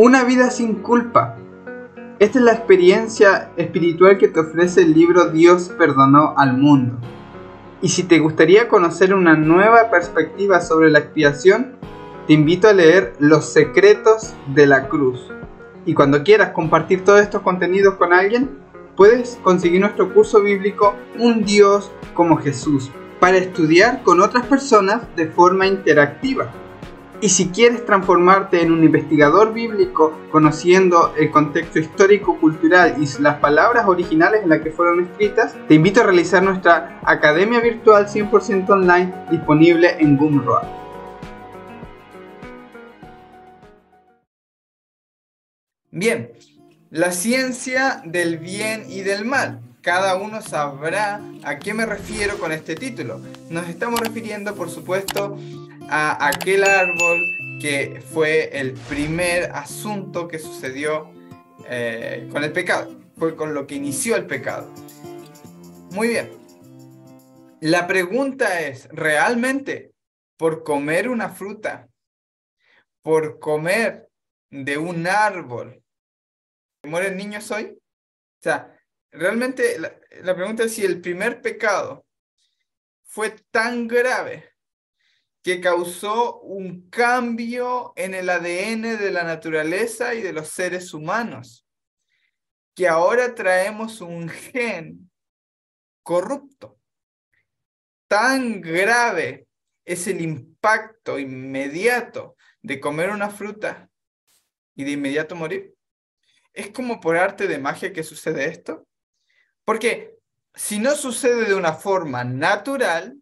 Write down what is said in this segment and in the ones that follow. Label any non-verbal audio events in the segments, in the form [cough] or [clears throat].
Una vida sin culpa. Esta es la experiencia espiritual que te ofrece el libro Dios perdonó al mundo. Y si te gustaría conocer una nueva perspectiva sobre la expiación, te invito a leer Los secretos de la cruz. Y cuando quieras compartir todos estos contenidos con alguien, puedes conseguir nuestro curso bíblico Un Dios como Jesús para estudiar con otras personas de forma interactiva. Y si quieres transformarte en un investigador bíblico conociendo el contexto histórico, cultural y las palabras originales en las que fueron escritas, te invito a realizar nuestra academia virtual 100% online disponible en Gumroad. Bien, la ciencia del bien y del mal. Cada uno sabrá a qué me refiero con este título. Nos estamos refiriendo, por supuesto, a aquel árbol que fue el primer asunto que sucedió eh, con el pecado, fue con lo que inició el pecado. Muy bien. La pregunta es, ¿realmente por comer una fruta, por comer de un árbol, mueren niños hoy? O sea, realmente la pregunta es si el primer pecado fue tan grave que causó un cambio en el ADN de la naturaleza y de los seres humanos, que ahora traemos un gen corrupto. Tan grave es el impacto inmediato de comer una fruta y de inmediato morir. Es como por arte de magia que sucede esto, porque si no sucede de una forma natural,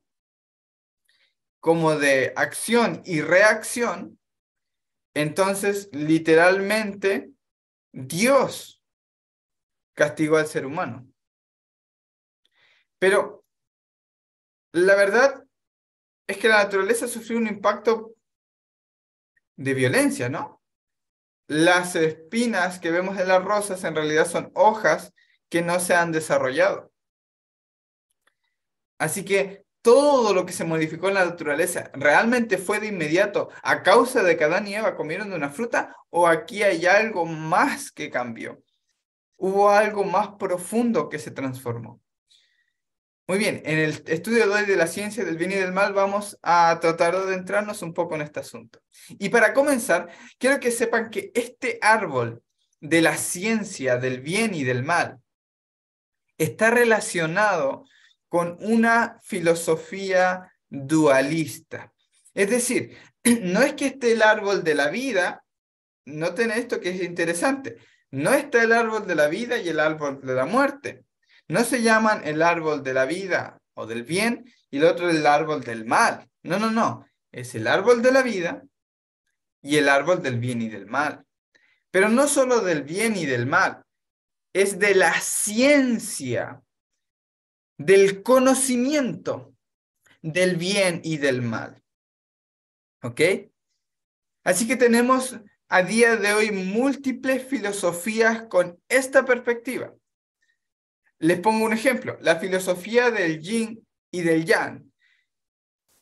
como de acción y reacción, entonces literalmente Dios castigó al ser humano. Pero la verdad es que la naturaleza sufrió un impacto de violencia, ¿no? Las espinas que vemos en las rosas en realidad son hojas que no se han desarrollado. Así que todo lo que se modificó en la naturaleza realmente fue de inmediato a causa de que Adán y Eva comieron de una fruta o aquí hay algo más que cambió? ¿Hubo algo más profundo que se transformó? Muy bien, en el estudio de hoy de la ciencia del bien y del mal vamos a tratar de adentrarnos un poco en este asunto. Y para comenzar, quiero que sepan que este árbol de la ciencia del bien y del mal está relacionado con una filosofía dualista. Es decir, [clears throat] no es que esté el árbol de la vida, noten esto que es interesante, no está el árbol de la vida y el árbol de la muerte. No se llaman el árbol de la vida o del bien y el otro el árbol del mal. No, no, no. Es el árbol de la vida y el árbol del bien y del mal. Pero no solo del bien y del mal, es de la ciencia del conocimiento del bien y del mal. ¿Ok? Así que tenemos a día de hoy múltiples filosofías con esta perspectiva. Les pongo un ejemplo, la filosofía del yin y del yang.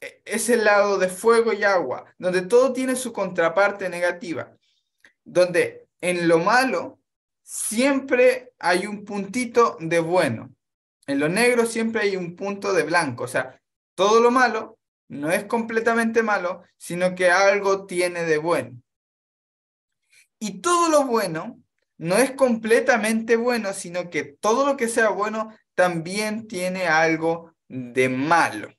E, es el lado de fuego y agua, donde todo tiene su contraparte negativa, donde en lo malo siempre hay un puntito de bueno, en lo negro siempre hay un punto de blanco, o sea, todo lo malo no es completamente malo, sino que algo tiene de bueno. Y todo lo bueno no es completamente bueno, sino que todo lo que sea bueno también tiene algo de malo.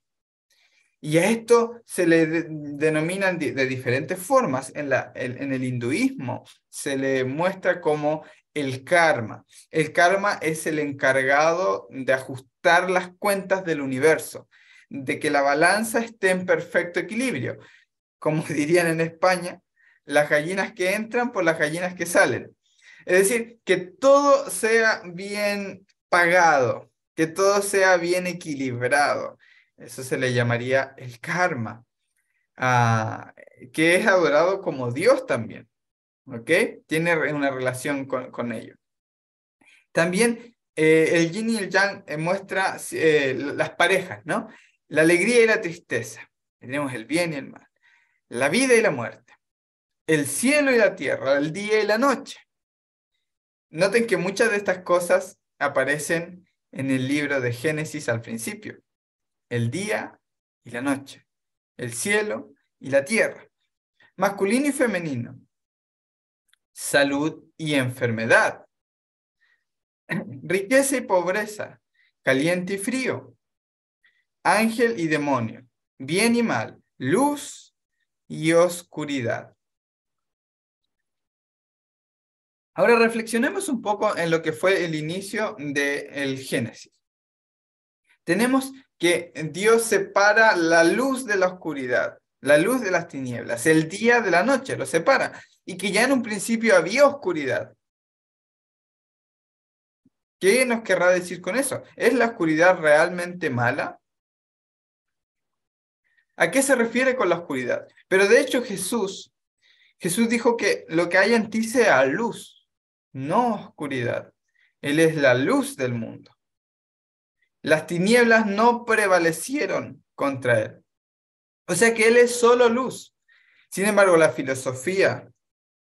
Y a esto se le denominan de, diferentes formas. En, en el hinduismo se le muestra como el karma. El karma es el encargado de ajustar las cuentas del universo, de que la balanza esté en perfecto equilibrio. Como [laughs] dirían en España, las gallinas que entran por las gallinas que salen. Es decir, que todo sea bien pagado, que todo sea bien equilibrado. Eso se le llamaría el karma, ah, que es adorado como Dios también. Tiene una relación con, con ello. También eh, el yin y el yang eh, muestra eh, las parejas, ¿no? La alegría y la tristeza. Tenemos el bien y el mal. La vida y la muerte. El cielo y la tierra. El día y la noche. Noten que muchas de estas cosas aparecen en el libro de Génesis al principio. El día y la noche. El cielo y la tierra. Masculino y femenino salud y enfermedad. Riqueza y pobreza, caliente y frío, ángel y demonio, bien y mal, luz y oscuridad. Ahora reflexionemos un poco en lo que fue el inicio del el Génesis. Tenemos que Dios separa la luz de la oscuridad, la luz de las tinieblas, el día de la noche, lo separa y que ya en un principio había oscuridad. ¿Qué nos querrá decir con eso? ¿Es la oscuridad realmente mala? ¿A qué se refiere con la oscuridad? Pero de hecho Jesús, Jesús dijo que lo que hay en ti sea luz, no oscuridad. Él es la luz del mundo. Las tinieblas no prevalecieron contra él. O sea que él es solo luz. Sin embargo, la filosofía,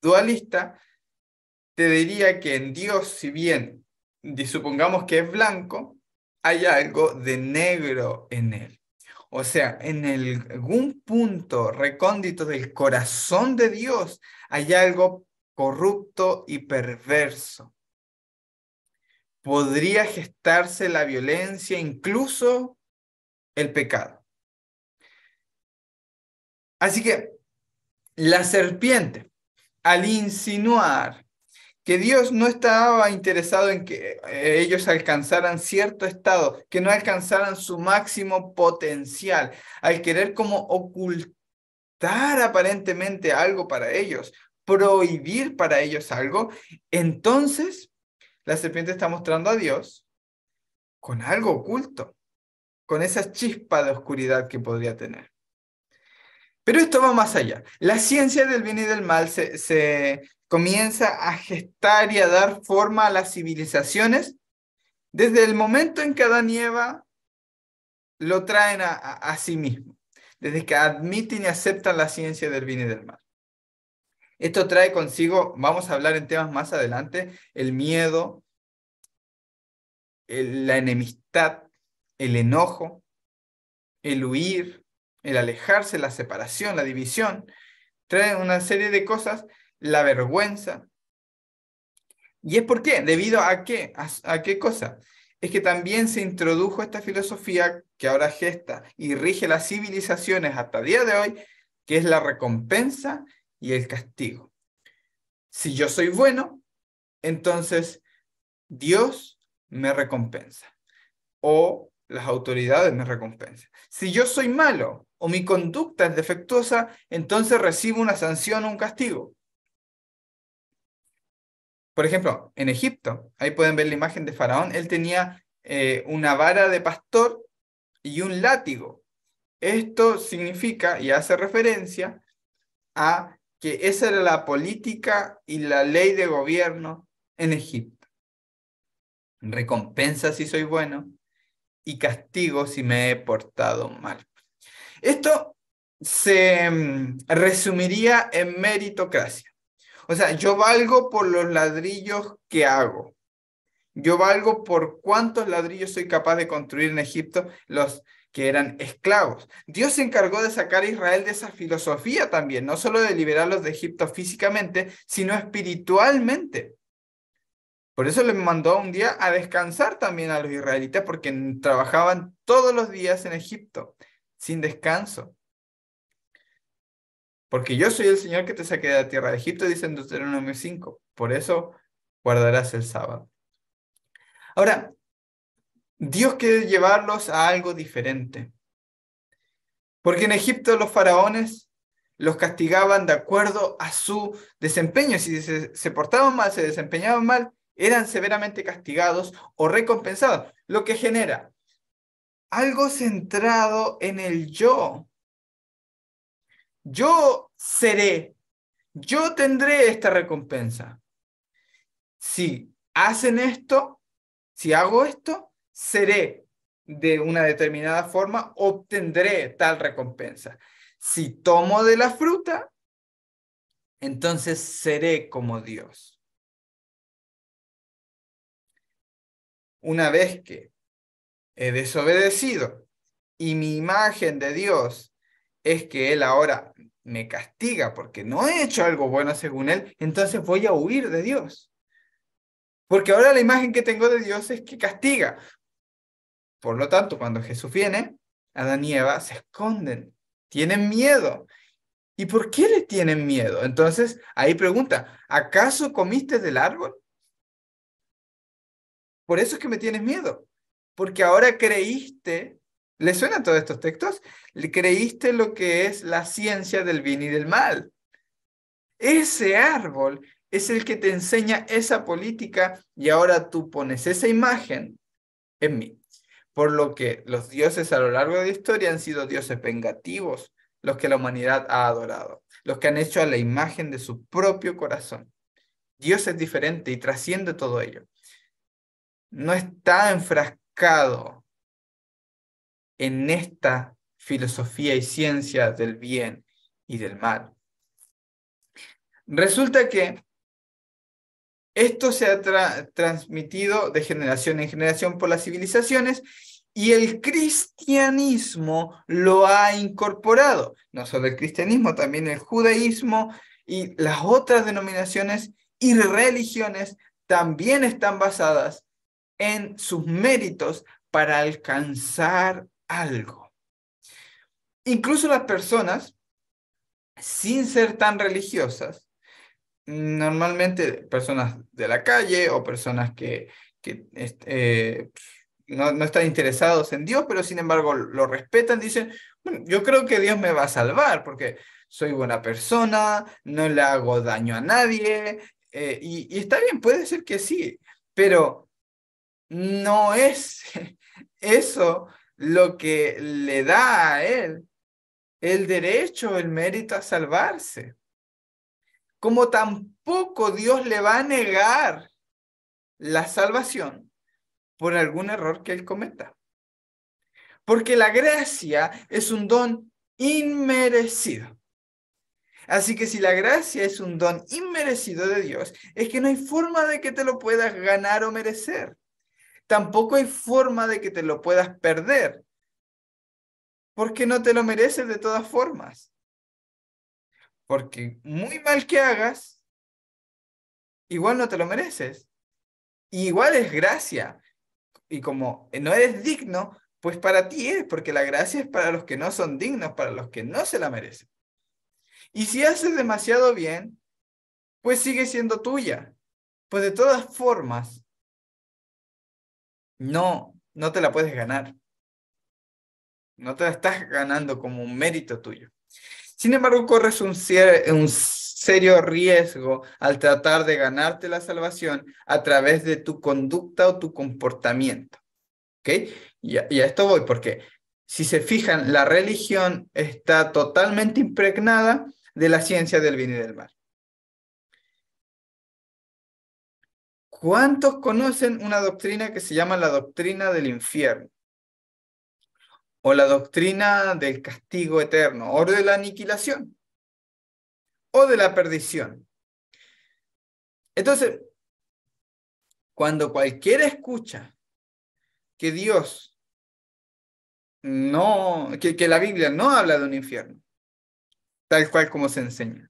dualista, te diría que en Dios, si bien supongamos que es blanco, hay algo de negro en él. O sea, en algún punto recóndito del corazón de Dios hay algo corrupto y perverso. Podría gestarse la violencia, incluso el pecado. Así que la serpiente al insinuar que Dios no estaba interesado en que eh, ellos alcanzaran cierto estado, que no alcanzaran su máximo potencial, al querer como ocultar aparentemente algo para ellos, prohibir para ellos algo, entonces la serpiente está mostrando a Dios con algo oculto, con esa chispa de oscuridad que podría tener. Pero esto va más allá. La ciencia del bien y del mal se, comienza a gestar y a dar forma a las civilizaciones desde el momento en que Adán y lo traen a, sí mismo, desde que admiten y aceptan la ciencia del bien y del mal. Esto trae consigo, vamos a hablar en temas más adelante, el miedo, la enemistad, el enojo, el huir, el alejarse, la separación, la división, traen una serie de cosas, la vergüenza. ¿Y es por qué? ¿Debido a qué? ¿A, qué cosa? Es que también se introdujo esta filosofía que ahora gesta y rige las civilizaciones hasta el día de hoy, que es la recompensa y el castigo. Si yo soy bueno, entonces Dios me recompensa o las autoridades me recompensan. Si yo soy malo, o mi conducta es defectuosa, entonces recibo una sanción o un castigo. Por ejemplo, en Egipto, ahí pueden ver la imagen de Faraón, él tenía eh, una vara de pastor y un látigo. Esto significa y hace referencia a que esa era la política y la ley de gobierno en Egipto. Recompensa si soy bueno y castigo si me he portado mal. Esto se mm, resumiría en meritocracia. O sea, yo valgo por los ladrillos que hago. Yo valgo por cuántos ladrillos soy capaz de construir en Egipto los que eran esclavos. Dios se encargó de sacar a Israel de esa filosofía también, no solo de liberarlos de Egipto físicamente, sino espiritualmente. Por eso le mandó un día a descansar también a los israelitas, porque trabajaban todos los días en Egipto sin descanso. Porque yo soy el Señor que te saqué de la tierra de Egipto, dice en Deuteronomio 5. Por eso guardarás el sábado. Ahora, Dios quiere llevarlos a algo diferente. Porque en Egipto los faraones los castigaban de acuerdo a su desempeño. Si se, se portaban mal, se desempeñaban mal, eran severamente castigados o recompensados, lo que genera algo centrado en el yo. Yo seré, yo tendré esta recompensa. Si hacen esto, si hago esto, seré de una determinada forma, obtendré tal recompensa. Si tomo de la fruta, entonces seré como Dios. Una vez que he desobedecido y mi imagen de Dios es que Él ahora me castiga porque no he hecho algo bueno según Él, entonces voy a huir de Dios. Porque ahora la imagen que tengo de Dios es que castiga. Por lo tanto, cuando Jesús viene, Adán y Eva se esconden, tienen miedo. ¿Y por qué le tienen miedo? Entonces, ahí pregunta, ¿acaso comiste del árbol? Por eso es que me tienes miedo porque ahora creíste, ¿le suenan todos estos textos? Creíste lo que es la ciencia del bien y del mal. Ese árbol es el que te enseña esa política y ahora tú pones esa imagen en mí. Por lo que los dioses a lo largo de la historia han sido dioses vengativos, los que la humanidad ha adorado, los que han hecho a la imagen de su propio corazón. Dios es diferente y trasciende todo ello. No está enfrascado en esta filosofía y ciencia del bien y del mal. Resulta que esto se ha transmitido de generación en generación por las civilizaciones y el cristianismo lo ha incorporado. No solo el cristianismo, también el judaísmo y las otras denominaciones y religiones también están basadas en sus méritos para alcanzar algo. Incluso las personas, sin ser tan religiosas, normalmente personas de la calle o personas que, que eh, no, están interesados en Dios, pero sin embargo lo respetan, dicen, yo creo que Dios me va a salvar porque soy buena persona, no le hago daño a nadie, eh, y está bien, puede ser que sí, pero no es [laughs] eso lo que le da a él el derecho, el mérito a salvarse. Como tampoco Dios le va a negar la salvación por algún error que él cometa. Porque la gracia es un don inmerecido. Así que si la gracia es un don inmerecido de Dios, es que no hay forma de que te lo puedas ganar o merecer tampoco hay forma de que te lo puedas perder, porque no te lo mereces de todas formas. Porque muy mal que hagas, igual no te lo mereces. igual es gracia. Y como no eres digno, pues para ti es, porque la gracia es para los que no son dignos, para los que no se la merecen. Y si haces demasiado bien, pues sigue siendo tuya. Pues de todas formas, no, no te la puedes ganar. No te la estás ganando como un mérito tuyo. Sin embargo, corres un, serio riesgo al tratar de ganarte la salvación a través de tu conducta o tu comportamiento. ¿Ok? Y y a esto voy porque, si se fijan, la religión está totalmente impregnada de la ciencia del bien y del mal. ¿Cuántos conocen una doctrina que se llama la doctrina del infierno? O la doctrina del castigo eterno, o de la aniquilación, o de la perdición. Entonces, cuando cualquiera escucha que Dios no, que, que la Biblia no habla de un infierno, tal cual como se enseña,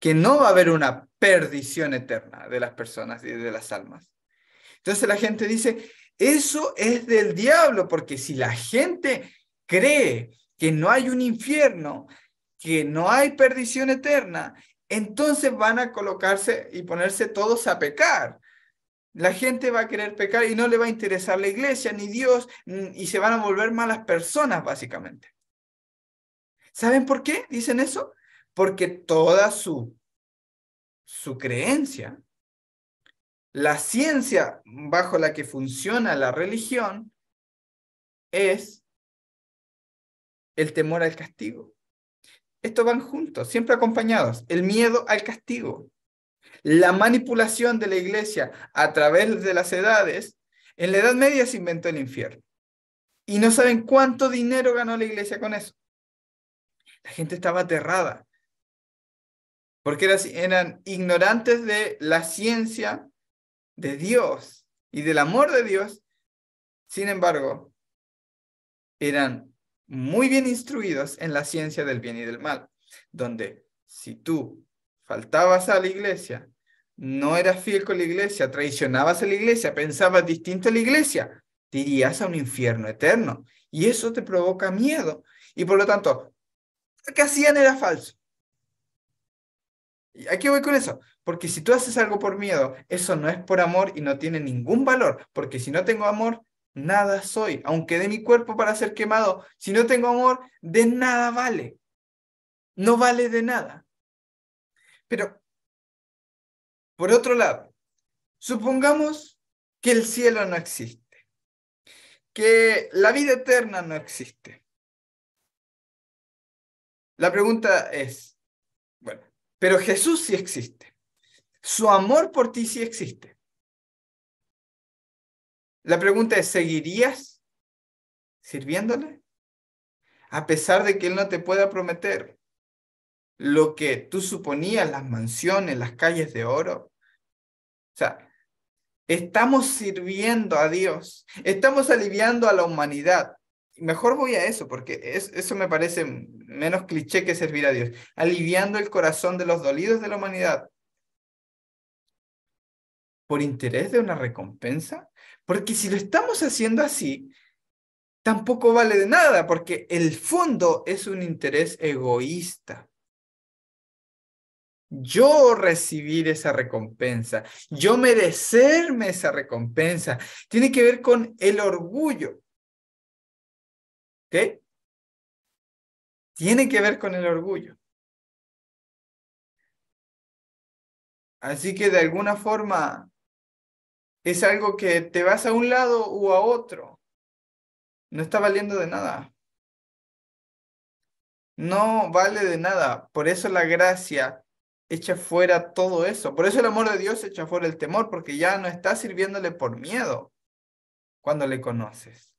que no va a haber una perdición eterna de las personas y de las almas. Entonces la gente dice, eso es del diablo, porque si la gente cree que no hay un infierno, que no hay perdición eterna, entonces van a colocarse y ponerse todos a pecar. La gente va a querer pecar y no le va a interesar la iglesia ni Dios y se van a volver malas personas, básicamente. ¿Saben por qué dicen eso? porque toda su, su creencia, la ciencia bajo la que funciona la religión es el temor al castigo. Estos van juntos, siempre acompañados. El miedo al castigo. La manipulación de la iglesia a través de las edades. En la Edad Media se inventó el infierno. Y no saben cuánto dinero ganó la iglesia con eso. La gente estaba aterrada porque eran ignorantes de la ciencia de Dios y del amor de Dios. Sin embargo, eran muy bien instruidos en la ciencia del bien y del mal, donde si tú faltabas a la iglesia, no eras fiel con la iglesia, traicionabas a la iglesia, pensabas distinto a la iglesia, te irías a un infierno eterno. Y eso te provoca miedo. Y por lo tanto, lo que hacían era falso. ¿A qué voy con eso? Porque si tú haces algo por miedo, eso no es por amor y no tiene ningún valor, porque si no tengo amor, nada soy. Aunque dé mi cuerpo para ser quemado, si no tengo amor, de nada vale. No vale de nada. Pero, por otro lado, supongamos que el cielo no existe, que la vida eterna no existe. La pregunta es, bueno, pero Jesús sí existe. Su amor por ti sí existe. La pregunta es, ¿seguirías sirviéndole? A pesar de que Él no te pueda prometer lo que tú suponías, las mansiones, las calles de oro. O sea, estamos sirviendo a Dios, estamos aliviando a la humanidad, mejor voy a eso, porque eso me parece menos cliché que servir a Dios, aliviando el corazón de los dolidos de la humanidad. ¿Por interés de una recompensa? Porque si lo estamos haciendo así, tampoco vale de nada, porque el fondo es un interés egoísta. Yo recibir esa recompensa, yo merecerme esa recompensa, tiene que ver con el orgullo. ¿Ok? Tiene que ver con el orgullo. Así que de alguna forma es algo que te vas a un lado u a otro. No está valiendo de nada. No vale de nada. Por eso la gracia echa fuera todo eso. Por eso el amor de Dios echa fuera el temor, porque ya no está sirviéndole por miedo cuando le conoces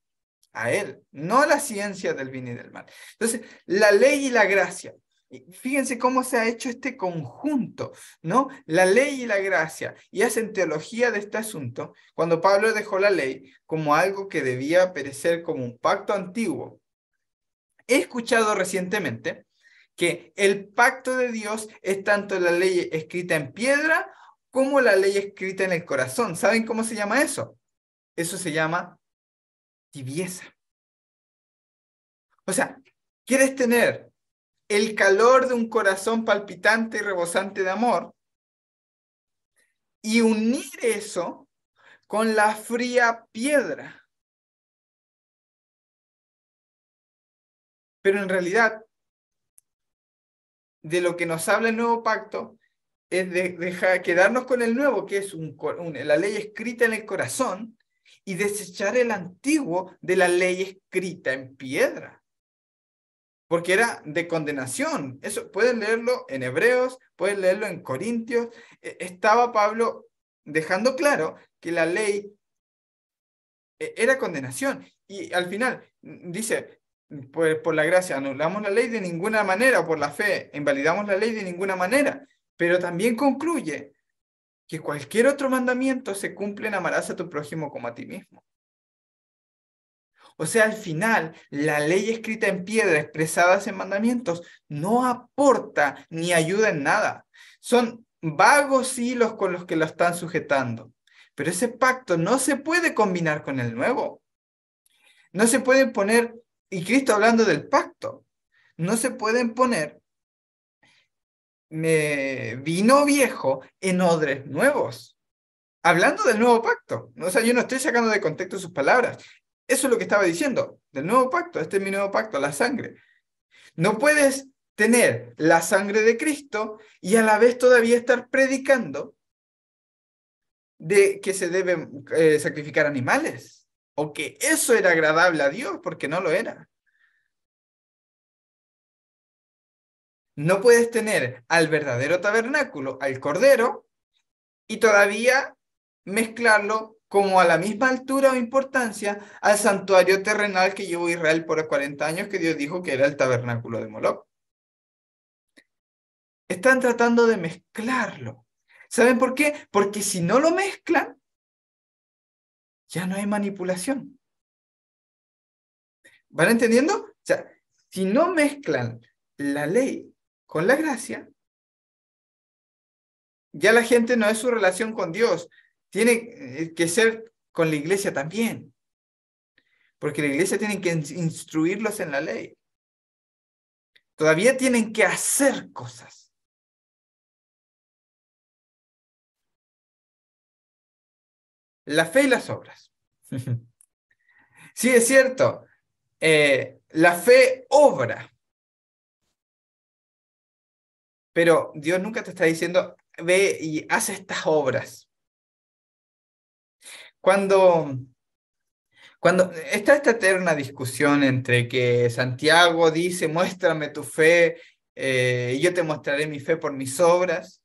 a Él, no a la ciencia del bien y del mal. Entonces, la ley y la gracia. Fíjense cómo se ha hecho este conjunto, ¿no? La ley y la gracia. Y hacen teología de este asunto cuando Pablo dejó la ley como algo que debía perecer como un pacto antiguo. He escuchado recientemente que el pacto de Dios es tanto la ley escrita en piedra como la ley escrita en el corazón. ¿Saben cómo se llama eso? Eso se llama tibieza. O sea, quieres tener el calor de un corazón palpitante y rebosante de amor y unir eso con la fría piedra. Pero en realidad, de lo que nos habla el nuevo pacto es de, quedarnos con el nuevo, que es la ley escrita en el corazón, y desechar el antiguo de la ley escrita en piedra. Porque era de condenación. Eso pueden leerlo en Hebreos, pueden leerlo en Corintios. E, estaba Pablo dejando claro que la ley e, era condenación. Y al final mm, dice, por la gracia anulamos la ley de ninguna manera, o por la fe invalidamos la ley de ninguna manera, pero también concluye que cualquier otro mandamiento se cumple en amarás a tu prójimo como a ti mismo. O sea, al final, la ley escrita en piedra, expresada en mandamientos, no aporta ni ayuda en nada. Son vagos hilos con los que lo están sujetando. Pero ese pacto no se puede combinar con el nuevo. No se pueden poner, y Cristo hablando del pacto, no se pueden poner me vino viejo en odres nuevos. Hablando del nuevo pacto. O sea, yo no estoy sacando de contexto sus palabras. Eso es lo que estaba diciendo. Del nuevo pacto. Este es mi nuevo pacto, la sangre. No puedes tener la sangre de Cristo y a la vez todavía estar predicando de que se deben eh, sacrificar animales o que eso era agradable a Dios porque no lo era. No puedes tener al verdadero tabernáculo, al cordero, y todavía mezclarlo como a la misma altura o importancia al santuario terrenal que llevó Israel por 40 años, que Dios dijo que era el tabernáculo de Moloch. Están tratando de mezclarlo. ¿Saben por qué? Porque si no lo mezclan, ya no hay manipulación. ¿Van entendiendo? O sea, si no mezclan la ley con la gracia, ya la gente no es su relación con Dios, tiene eh, que ser con la iglesia también, porque la iglesia tiene que instruirlos en la ley. Todavía tienen que hacer cosas. La fe y las obras. [laughs] Sí, es cierto. Eh, la fe obra. Pero Dios nunca te está diciendo, ve y haz estas obras. Cuando, cuando está esta eterna discusión entre que Santiago dice, muéstrame tu fe, eh, y yo te mostraré mi fe por mis obras,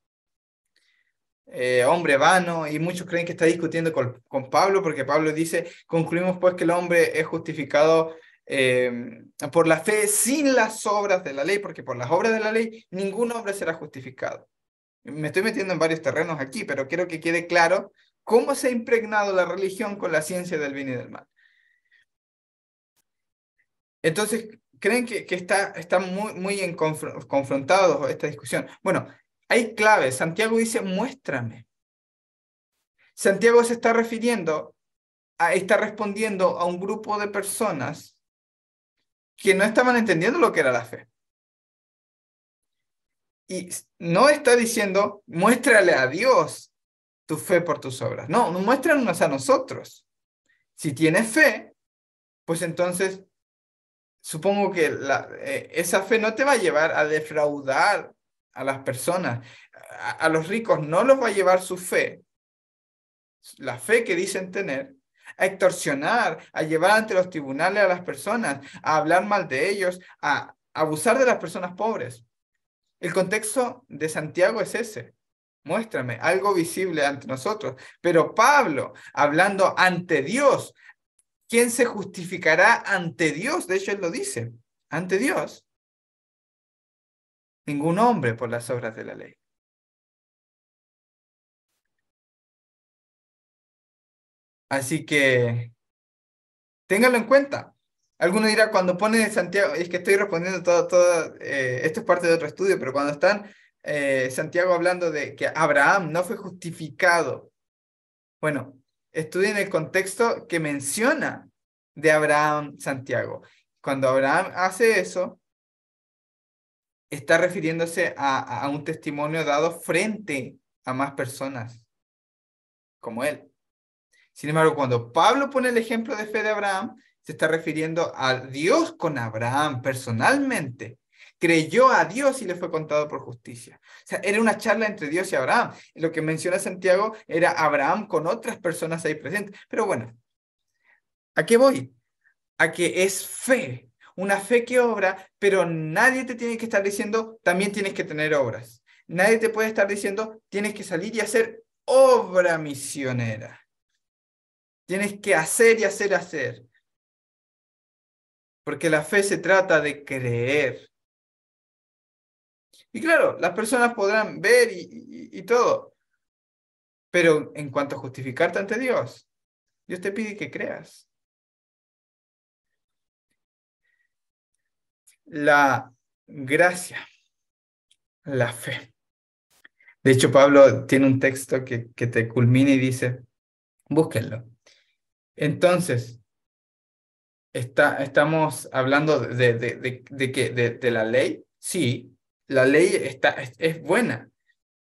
eh, hombre vano, y muchos creen que está discutiendo con, con Pablo, porque Pablo dice, concluimos pues que el hombre es justificado Em, por la fe sin las obras de la ley, porque por las obras de la ley ninguna obra será justificado. Me estoy metiendo en varios terrenos aquí, pero quiero que quede claro cómo se ha impregnado la religión con la ciencia del bien y del mal. Entonces, ¿creen que, que está, está, muy, muy en confrontados esta discusión? Bueno, hay claves. Santiago dice, muéstrame. Santiago se está refiriendo, a, está respondiendo a un grupo de personas que no estaban entendiendo lo que era la fe. Y no está diciendo, muéstrale a Dios tu fe por tus obras. No, muéstranos a nosotros. Si tienes fe, pues entonces supongo que eh, esa fe no te va a llevar a defraudar a las personas. A, a los ricos no los va a llevar su fe, la fe que dicen tener, a extorsionar, a llevar ante los tribunales a las personas, a hablar mal de ellos, a abusar de las personas pobres. El contexto de Santiago es ese. Muéstrame algo visible ante nosotros. Pero Pablo, hablando ante Dios, ¿quién se justificará ante Dios? De hecho, él lo dice, ante Dios. Ningún hombre por las obras de la ley. Así que ténganlo en cuenta. Alguno dirá, cuando pone Santiago, es que estoy respondiendo todo, todo eh, esto es parte de otro estudio, pero cuando están eh, Santiago hablando de que Abraham no fue justificado, bueno, estudien el contexto que menciona de Abraham Santiago. Cuando Abraham hace eso, está refiriéndose a un testimonio dado frente a más personas como él. Sin embargo, cuando Pablo pone el ejemplo de fe de Abraham, se está refiriendo a Dios con Abraham personalmente. Creyó a Dios y le fue contado por justicia. O sea, era una charla entre Dios y Abraham. Lo que menciona Santiago era Abraham con otras personas ahí presentes. Pero bueno, ¿a qué voy? A que es fe, una fe que obra, pero nadie te tiene que estar diciendo, también tienes que tener obras. Nadie te puede estar diciendo, tienes que salir y hacer obra misionera. Tienes que hacer y hacer, hacer. Porque la fe se trata de creer. Y claro, las personas podrán ver y, todo. Pero en cuanto a justificarte ante Dios, Dios te pide que creas. La gracia, la fe. De hecho, Pablo tiene un texto que, que te culmina y dice, búsquenlo. Entonces, está, estamos hablando de, de, que, de, la ley. Sí, la ley está, es, buena.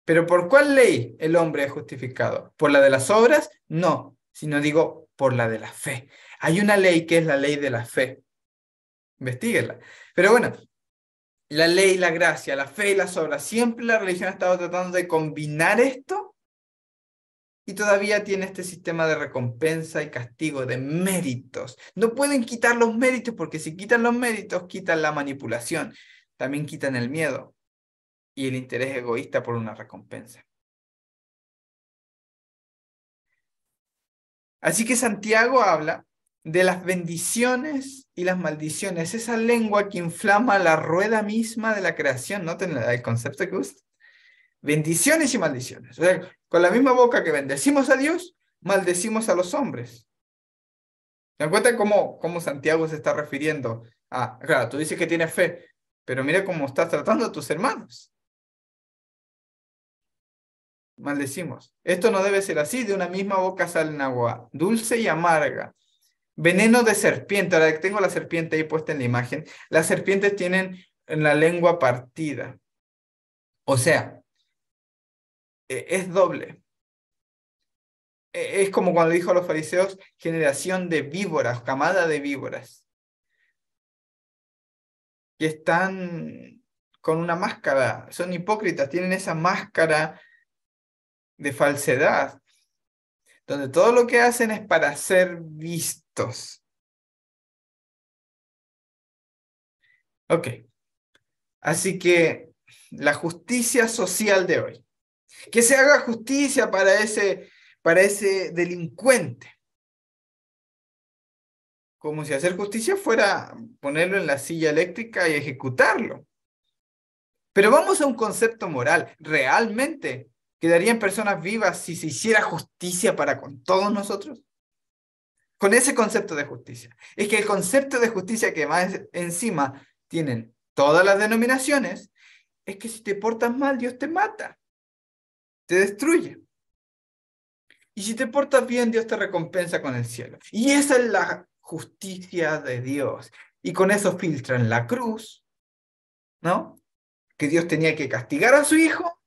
Pero ¿por cuál ley el hombre es justificado? ¿Por la de las obras? No, sino digo por la de la fe. Hay una ley que es la ley de la fe. Investíguela. Pero bueno, la ley, la gracia, la fe y las obras. Siempre la religión ha estado tratando de combinar esto y todavía tiene este sistema de recompensa y castigo de méritos. No pueden quitar los méritos porque si quitan los méritos, quitan la manipulación, también quitan el miedo y el interés egoísta por una recompensa. Así que Santiago habla de las bendiciones y las maldiciones, esa lengua que inflama la rueda misma de la creación, noten el concepto que usa bendiciones y maldiciones. O con la misma boca que bendecimos a Dios, maldecimos a los hombres. ¿Te das cómo, Santiago se está refiriendo a, claro, tú dices que tienes fe, pero mira cómo estás tratando a tus hermanos. Maldecimos. Esto no debe ser así. De una misma boca salen agua dulce y amarga. Veneno de serpiente. Ahora tengo la serpiente ahí puesta en la imagen. Las serpientes tienen la lengua partida. O sea, e, es doble. E, es como cuando dijo a los fariseos, generación de víboras, camada de víboras, que están con una máscara, son hipócritas, tienen esa máscara de falsedad, donde todo lo que hacen es para ser vistos. Ok, así que la justicia social de hoy que se haga justicia para ese, para ese delincuente. Como si hacer justicia fuera ponerlo en la silla eléctrica y ejecutarlo. Pero vamos a un concepto moral. ¿Realmente quedarían personas vivas si se hiciera justicia para con todos nosotros? Con ese concepto de justicia. Es que el concepto de justicia que más encima tienen todas las denominaciones es que si te portas mal, Dios te mata te destruye. Y si te portas bien, Dios te recompensa con el cielo. Y esa es la justicia de Dios. Y con eso filtran la cruz, ¿no? Que Dios tenía que castigar a su hijo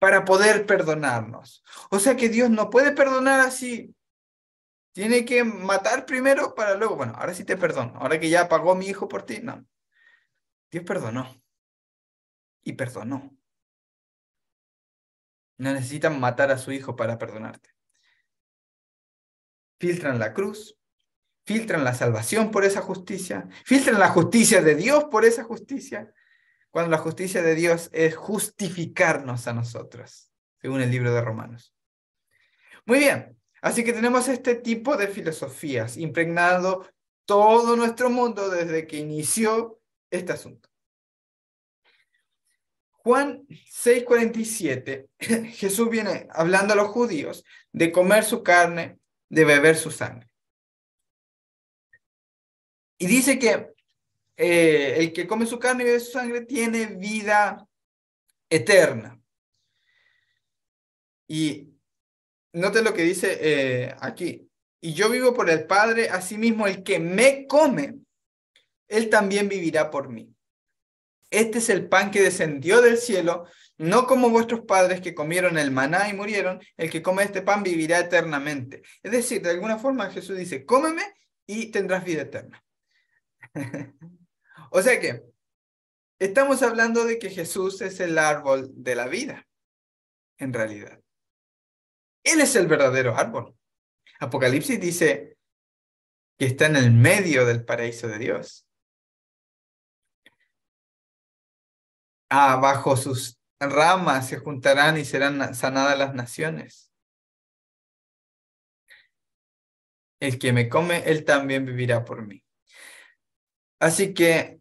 para poder perdonarnos. O sea que Dios no puede perdonar así. Tiene que matar primero para luego, bueno, ahora sí te perdono, ahora que ya pagó mi hijo por ti, no. Dios perdonó y perdonó no necesitan matar a su hijo para perdonarte. Filtran la cruz, filtran la salvación por esa justicia, filtran la justicia de Dios por esa justicia, cuando la justicia de Dios es justificarnos a nosotros, según el libro de Romanos. Muy bien, así que tenemos este tipo de filosofías impregnando todo nuestro mundo desde que inició este asunto. Juan 6:47, [clears throat] Jesús viene hablando a los judíos de comer su carne, de beber su sangre. Y dice que eh, el que come su carne y bebe su sangre tiene vida eterna. Y note lo que dice eh, aquí. Y yo vivo por el Padre, asimismo el que me come, él también vivirá por mí. Este es el pan que descendió del cielo, no como vuestros padres que comieron el maná y murieron, el que come este pan vivirá eternamente. Es decir, de alguna forma Jesús dice, cómeme y tendrás vida eterna. [laughs] o sea que estamos hablando de que Jesús es el árbol de la vida, en realidad. Él es el verdadero árbol. Apocalipsis dice que está en el medio del paraíso de Dios. Ah, bajo sus ramas se juntarán y serán sanadas las naciones. El que me come, él también vivirá por mí. Así que,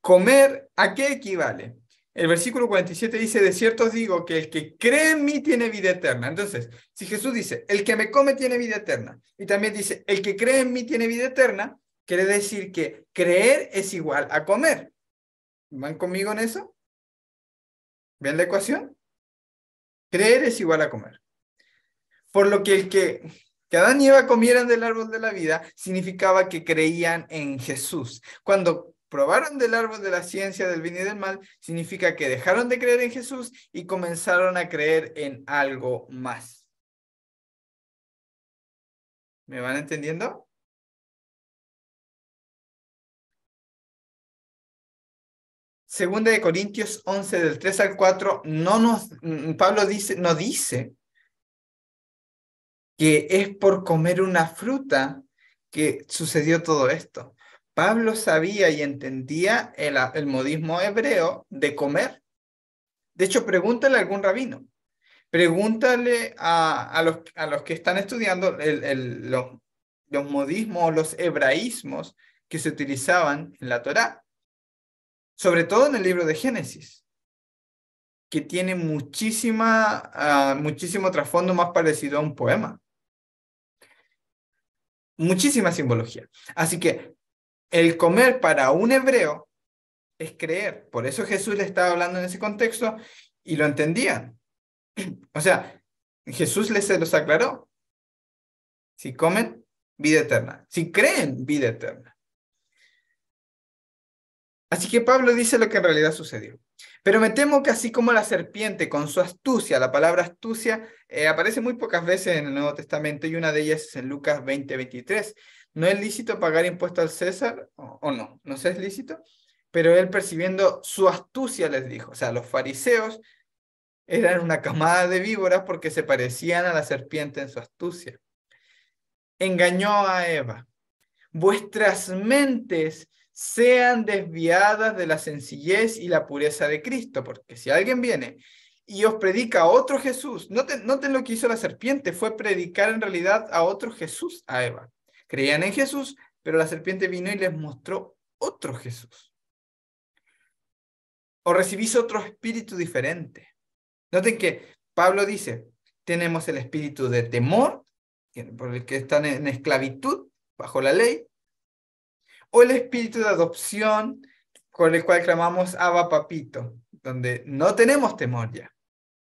comer, ¿a qué equivale? El versículo 47 dice, de cierto digo que el que cree en mí tiene vida eterna. Entonces, si Jesús dice, el que me come tiene vida eterna, y también dice, el que cree en mí tiene vida eterna, quiere decir que creer es igual a comer. ¿Van conmigo en eso? ¿Ven la ecuación? Creer es igual a comer. Por lo que el que, que Adán y Eva comieran del árbol de la vida significaba que creían en Jesús. Cuando probaron del árbol de la ciencia del bien y del mal, significa que dejaron de creer en Jesús y comenzaron a creer en algo más. ¿Me van entendiendo? Segunda de Corintios 11, del 3 al 4, no nos, mm, Pablo dice, no dice que es por comer una fruta que sucedió todo esto. Pablo sabía y entendía el, modismo hebreo de comer. De hecho, pregúntale a algún rabino, pregúntale a, los, a los, que están estudiando el, los, los modismos, los hebraísmos que se utilizaban en la Torá sobre todo en el libro de Génesis, que tiene muchísima, ah, muchísimo trasfondo más parecido a un poema. Muchísima simbología. Así que el comer para un hebreo es creer. Por eso Jesús le estaba hablando en ese contexto y lo entendían. [clears throat] O sea, Jesús les se los aclaró. Si comen, vida eterna. Si creen, vida eterna. Así que Pablo dice lo que en realidad sucedió. Pero me temo que así como la serpiente con su astucia, la palabra astucia eh, aparece muy pocas veces en el Nuevo Testamento y una de ellas es en Lucas 20, 23. ¿No es lícito pagar impuesto al César o, no? No sé, es lícito. Pero él percibiendo su astucia les dijo, o sea, los fariseos eran una camada de víboras porque se parecían a la serpiente en su astucia. Engañó a Eva. Vuestras mentes sean desviadas de la sencillez y la pureza de Cristo, porque si alguien viene y os predica a otro Jesús, noten, noten lo que hizo la serpiente, fue predicar en realidad a otro Jesús a Eva. Creían en Jesús, pero la serpiente vino y les mostró otro Jesús. O recibís otro espíritu diferente. Noten que Pablo dice, tenemos el espíritu de temor, por el que están en esclavitud bajo la ley, o el espíritu de adopción con el cual clamamos Abba Papito, donde no tenemos temor ya.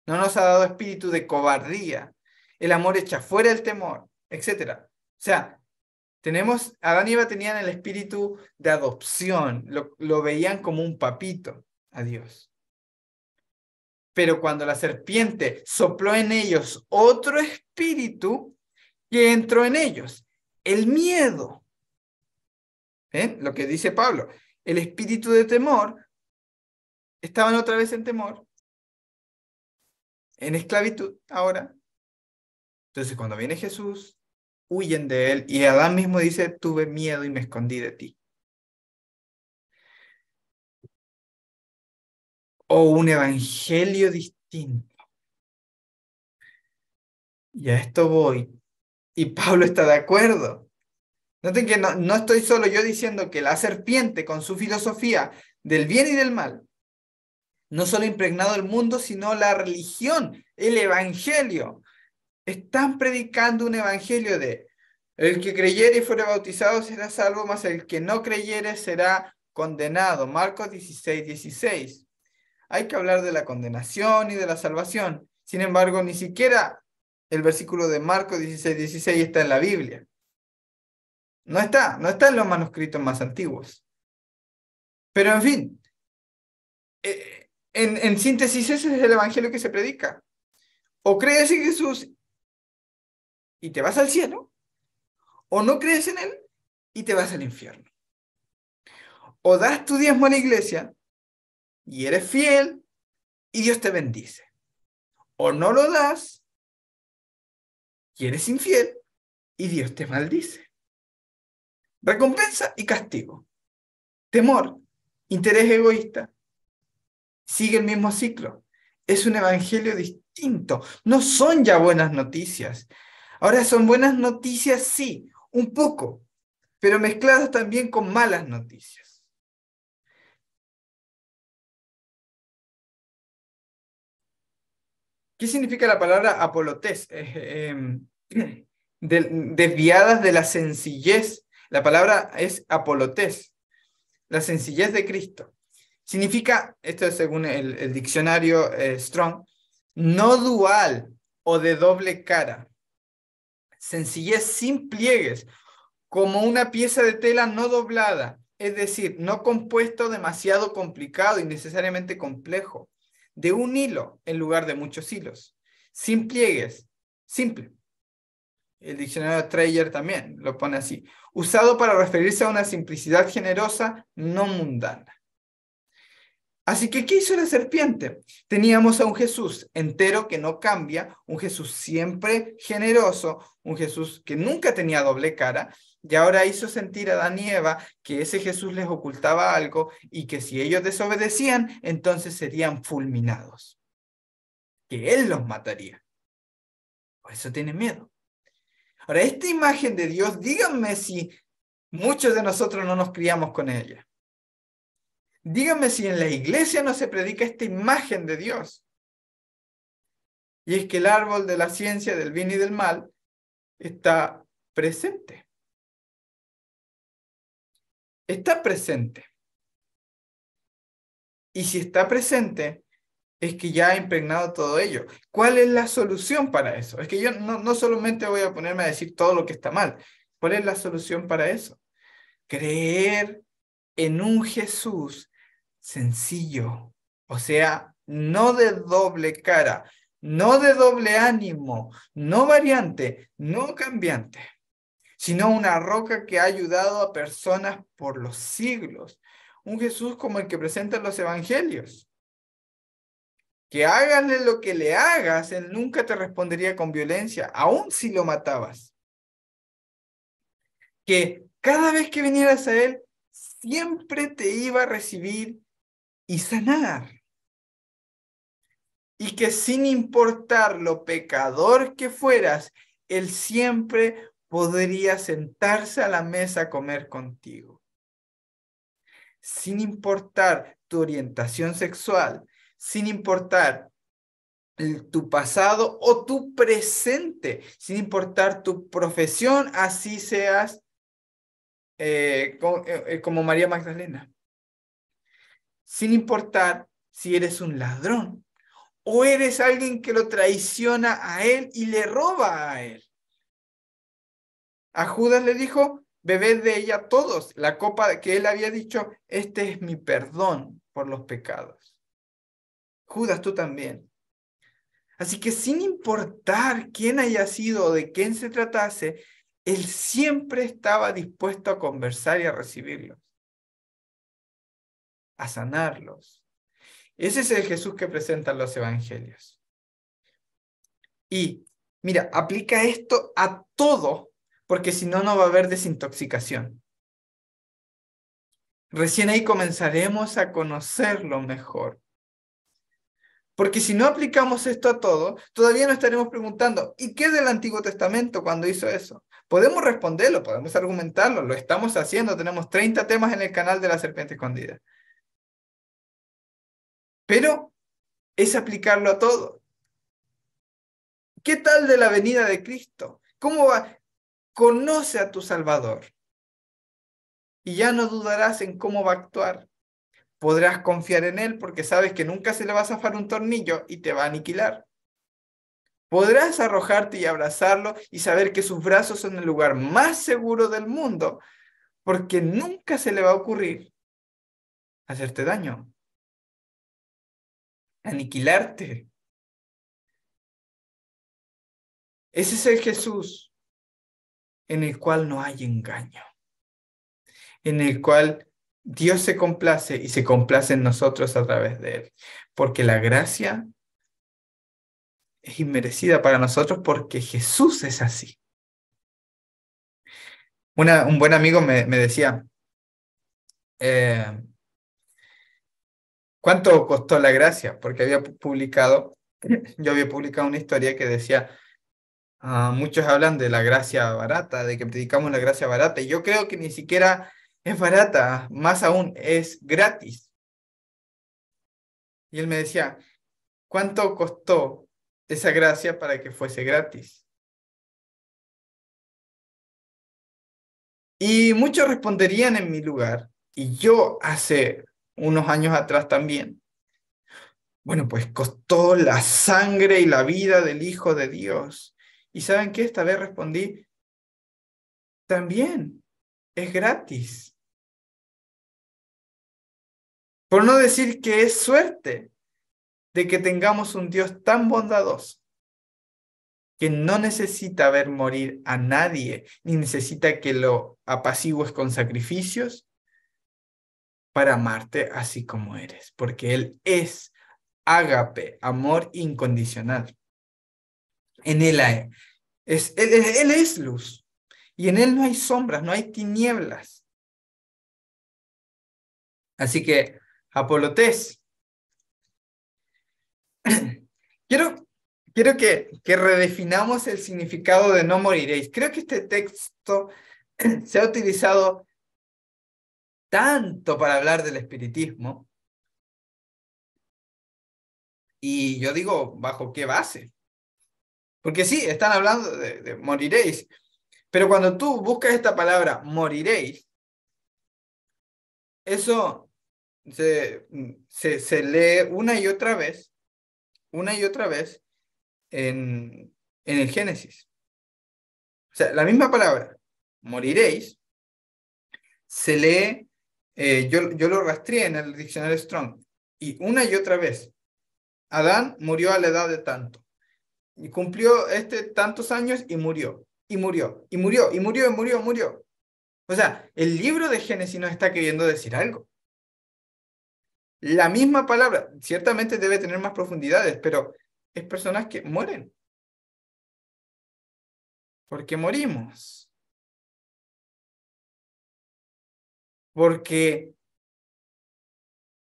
No nos ha dado espíritu de cobardía. El amor echa fuera el temor, etc. O sea, tenemos, Adán y Eva tenían el espíritu de adopción, lo, lo veían como un papito a Dios. Pero cuando la serpiente sopló en ellos otro espíritu que entró en ellos, el miedo. ¿eh? Lo que dice Pablo, el espíritu de temor, estaban otra vez en temor, en esclavitud ahora. Entonces cuando viene Jesús, huyen de él y Adán mismo dice, tuve miedo y me escondí de ti. O un evangelio distinto. Y a esto voy. Y Pablo está de acuerdo. Noten que no, estoy solo yo diciendo que la serpiente con su filosofía del bien y del mal no solo impregnado el mundo, sino la religión, el evangelio. Están predicando un evangelio de el que creyere y fuere bautizado será salvo, mas el que no creyere será condenado. Marcos 16, 16. Hay que hablar de la condenación y de la salvación. Sin embargo, ni siquiera el versículo de Marcos 16, 16 está en la Biblia. No está, no está en los manuscritos más antiguos. Pero en fin, eh, en, en síntesis, ese es el evangelio que se predica. O crees en Jesús y te vas al cielo, o no crees en Él y te vas al infierno. O das tu diezmo a la iglesia y eres fiel y Dios te bendice. O no lo das y eres infiel y Dios te maldice. Recompensa y castigo. Temor, interés egoísta. Sigue el mismo ciclo. Es un evangelio distinto. No son ya buenas noticias. Ahora son buenas noticias, sí, un poco, pero mezcladas también con malas noticias. ¿Qué significa la palabra apolotés? Em, [clears throat] desviadas de la sencillez la palabra es Apolotes. la sencillez de Cristo. Significa, esto es según el, diccionario eh, Strong, no dual o de doble cara. Sencillez sin pliegues, como una pieza de tela no doblada, es decir, no compuesto demasiado complicado, y necesariamente complejo, de un hilo en lugar de muchos hilos, sin pliegues, simple el diccionario Treyer también lo pone así, usado para referirse a una simplicidad generosa no mundana. Así que, ¿qué hizo la serpiente? Teníamos a un Jesús entero que no cambia, un Jesús siempre generoso, un Jesús que nunca tenía doble cara, y ahora hizo sentir a Danieva que ese Jesús les ocultaba algo y que si ellos desobedecían, entonces serían fulminados, que Él los mataría. Por eso tiene miedo. Ahora, esta imagen de Dios, díganme si muchos de nosotros no nos criamos con ella. Díganme si en la iglesia no se predica esta imagen de Dios. Y es que el árbol de la ciencia del bien y del mal está presente. Está presente. Y si está presente, es que ya ha impregnado todo ello. ¿Cuál es la solución para eso? Es que yo no, solamente voy a ponerme a decir todo lo que está mal. ¿Cuál es la solución para eso? Creer en un Jesús sencillo, o sea, no de doble cara, no de doble ánimo, no variante, no cambiante, sino una roca que ha ayudado a personas por los siglos. Un Jesús como el que presentan los evangelios, que háganle lo que le hagas, él nunca te respondería con violencia, aun si lo matabas. Que cada vez que vinieras a él, siempre te iba a recibir y sanar. Y que sin importar lo pecador que fueras, él siempre podría sentarse a la mesa a comer contigo. Sin importar tu orientación sexual, sin importar tu pasado o tu presente, sin importar tu profesión, así seas eh, como, eh, eh, como María Magdalena. Sin importar si eres un ladrón o eres alguien que lo traiciona a él y le roba a él. A Judas le dijo, bebed de ella todos, la copa que él había dicho, este es mi perdón por los pecados. Judas, tú también. Así que sin importar quién haya sido o de quién se tratase, él siempre estaba dispuesto a conversar y a recibirlos, a sanarlos. Ese es el Jesús que presentan los evangelios. Y mira, aplica esto a todo, porque si no, no va a haber desintoxicación. Recién ahí comenzaremos a conocerlo mejor. Porque si no aplicamos esto a todo, todavía nos estaremos preguntando, ¿y qué del Antiguo Testamento cuando hizo eso? Podemos responderlo, podemos argumentarlo, lo estamos haciendo, tenemos 30 temas en el canal de la serpiente escondida. Pero es aplicarlo a todo. ¿Qué tal de la venida de Cristo? ¿Cómo va? Conoce a tu Salvador y ya no dudarás en cómo va a actuar podrás confiar en él porque sabes que nunca se le va a zafar un tornillo y te va a aniquilar. Podrás arrojarte y abrazarlo y saber que sus brazos son el lugar más seguro del mundo porque nunca se le va a ocurrir hacerte daño, aniquilarte. Ese es el Jesús en el cual no hay engaño, en el cual Dios se complace y se complace en nosotros a través de Él, porque la gracia es inmerecida para nosotros porque Jesús es así. un buen amigo me, decía, eh, ¿cuánto costó la gracia? Porque había publicado, [clears throat] yo había publicado una historia que decía, ah, muchos hablan de la gracia barata, de que predicamos la gracia barata, y yo creo que ni siquiera es barata, más aún, es gratis. Y él me decía, ¿cuánto costó esa gracia para que fuese gratis? Y muchos responderían en mi lugar, y yo hace unos años atrás también. Bueno, pues costó la sangre y la vida del Hijo de Dios. Y saben que esta vez respondí, también es gratis. Por no decir que es suerte de que tengamos un Dios tan bondadoso que no necesita ver morir a nadie, ni necesita que lo apacigues con sacrificios para amarte así como eres, porque Él es ágape, amor incondicional. En él es luz, y en Él no hay sombras, no hay tinieblas. Así que Apolotés. [clears throat] Quiero, quiero que, que redefinamos el significado de no moriréis. Creo que este texto [clears throat] se ha utilizado tanto para hablar del espiritismo. Y yo digo, ¿bajo qué base? Porque sí, están hablando de moriréis, pero cuando tú buscas esta palabra, moriréis, eso se, se, lee una y otra vez, una y otra vez en, el Génesis. O sea, la misma palabra, moriréis, se lee, eh, yo, yo lo rastreé en el diccionario Strong, y una y otra vez, Adán murió a la edad de tanto, y cumplió este tantos años y murió, y murió, y murió, y murió, y murió, murió. O sea, el libro de Génesis nos está queriendo decir algo. La misma palabra, ciertamente debe tener más profundidades, pero es personas que mueren. Porque morimos. Porque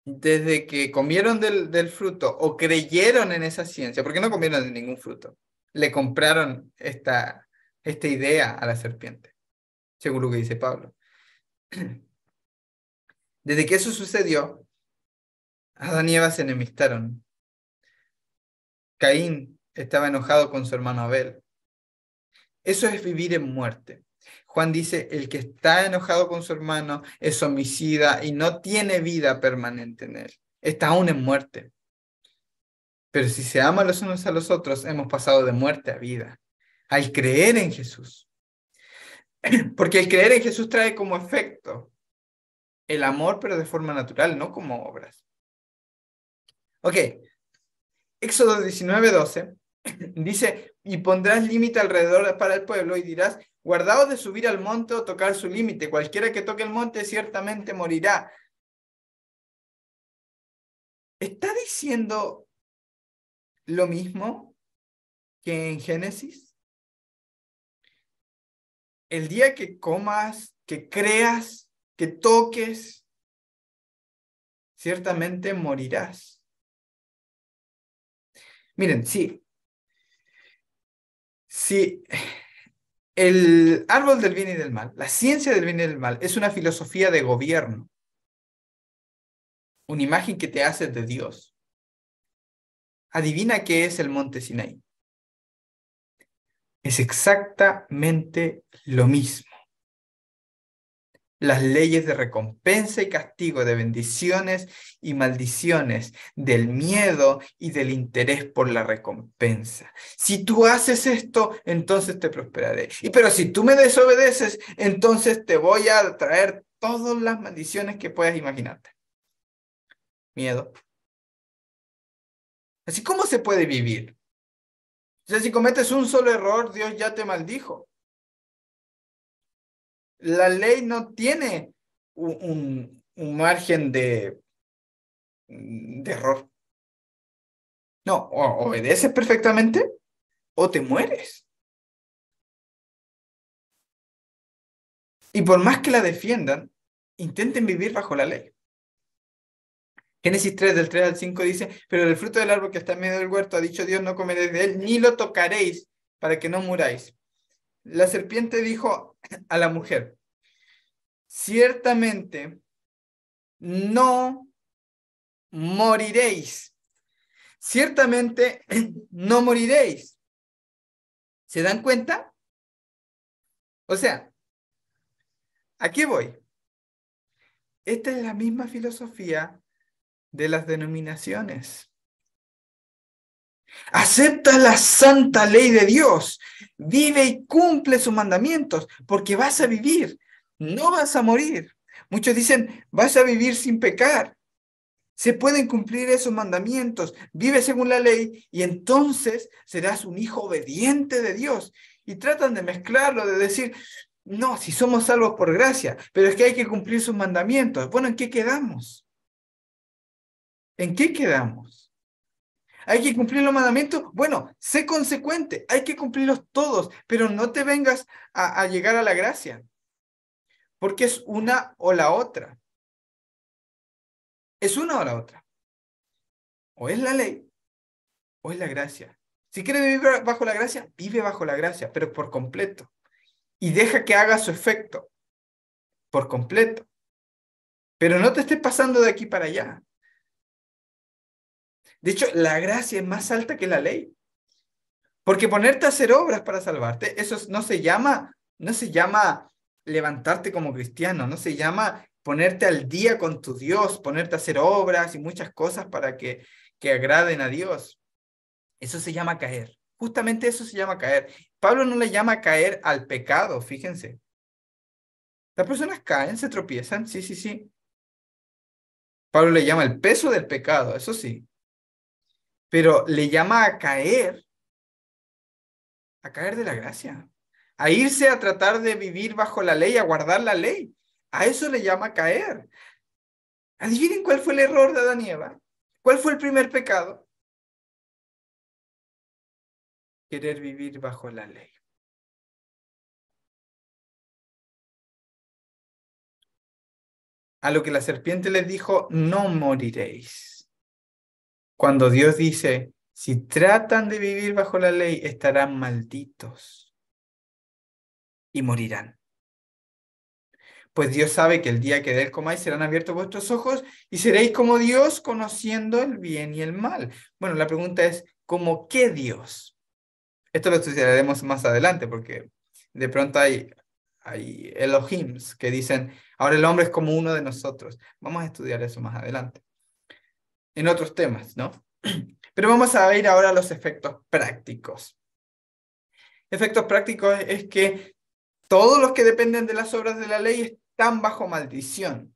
desde que comieron del, fruto o creyeron en esa ciencia, porque no comieron de ningún fruto, le compraron esta, esta idea a la serpiente, según lo que dice Pablo. [clears throat] Desde que eso sucedió, Adán y Eva se enemistaron. Caín estaba enojado con su hermano Abel. Eso es vivir en muerte. Juan dice, el que está enojado con su hermano es homicida y no tiene vida permanente en él. Está aún en muerte. Pero si se ama los unos a los otros, hemos pasado de muerte a vida, al creer en Jesús. [clears throat] Porque el creer en Jesús trae como efecto el amor, pero de forma natural, no como obras. Ok, Éxodo 19, 12 [clears throat] dice, y pondrás límite alrededor para el pueblo y dirás, guardaos de subir al monte o tocar su límite, cualquiera que toque el monte ciertamente morirá. ¿Está diciendo lo mismo que en Génesis? El día que comas, que creas, que toques, ciertamente morirás. Miren, si, si el árbol del bien y del mal, la ciencia del bien y del mal, es una filosofía de gobierno, una imagen que te haces de Dios, adivina qué es el monte Sinaí. Es exactamente lo mismo las leyes de recompensa y castigo, de bendiciones y maldiciones, del miedo y del interés por la recompensa. Si tú haces esto, entonces te prosperaré. Y pero si tú me desobedeces, entonces te voy a traer todas las maldiciones que puedas imaginarte. Miedo. Así ¿cómo se puede vivir. O sea, si cometes un solo error, Dios ya te maldijo la ley no tiene un, margen de, de error. No, o obedeces perfectamente o te mueres. Y por más que la defiendan, intenten vivir bajo la ley. Génesis 3, del 3 al 5 dice, pero del fruto del árbol que está en medio del huerto ha dicho Dios, no comeréis de él, ni lo tocaréis para que no muráis. La serpiente dijo a la mujer, ciertamente no moriréis, ciertamente no moriréis. ¿Se dan cuenta? O sea, aquí voy. Esta es la misma filosofía de las denominaciones. Acepta la santa ley de Dios. Vive y cumple sus mandamientos, porque vas a vivir, no vas a morir. Muchos dicen, vas a vivir sin pecar. Se pueden cumplir esos mandamientos. Vive según la ley y entonces serás un hijo obediente de Dios. Y tratan de mezclarlo, de decir, no, si somos salvos por gracia, pero es que hay que cumplir sus mandamientos. Bueno, ¿en qué quedamos? ¿En qué quedamos? Hay que cumplir los mandamientos. Bueno, sé consecuente, hay que cumplirlos todos, pero no te vengas a, llegar a la gracia, porque es una o la otra. Es una o la otra. O es la ley o es la gracia. Si quieres vivir bajo la gracia, vive bajo la gracia, pero por completo. Y deja que haga su efecto por completo. Pero no te estés pasando de aquí para allá. De hecho, la gracia es más alta que la ley. Porque ponerte a hacer obras para salvarte, eso no se llama, no se llama levantarte como cristiano, no se llama ponerte al día con tu Dios, ponerte a hacer obras y muchas cosas para que, que agraden a Dios. Eso se llama caer. Justamente eso se llama caer. Pablo no le llama caer al pecado, fíjense. Las personas caen, se tropiezan, sí, sí, sí. Pablo le llama el peso del pecado, eso sí pero le llama a caer, a caer de la gracia, a irse a tratar de vivir bajo la ley, a guardar la ley. A eso le llama a caer. Adivinen cuál fue el error de Adán y Eva. ¿Cuál fue el primer pecado? Querer vivir bajo la ley. A lo que la serpiente les dijo, no moriréis. Cuando Dios dice, si tratan de vivir bajo la ley, estarán malditos y morirán. Pues Dios sabe que el día que de comáis serán abiertos vuestros ojos y seréis como Dios conociendo el bien y el mal. Bueno, la pregunta es, ¿cómo qué Dios? Esto lo estudiaremos más adelante porque de pronto hay, hay Elohims que dicen, ahora el hombre es como uno de nosotros. Vamos a estudiar eso más adelante en otros temas, ¿no? [clears throat] Pero vamos a ver ahora los efectos prácticos. Efectos prácticos es que todos los que dependen de las obras de la ley están bajo maldición.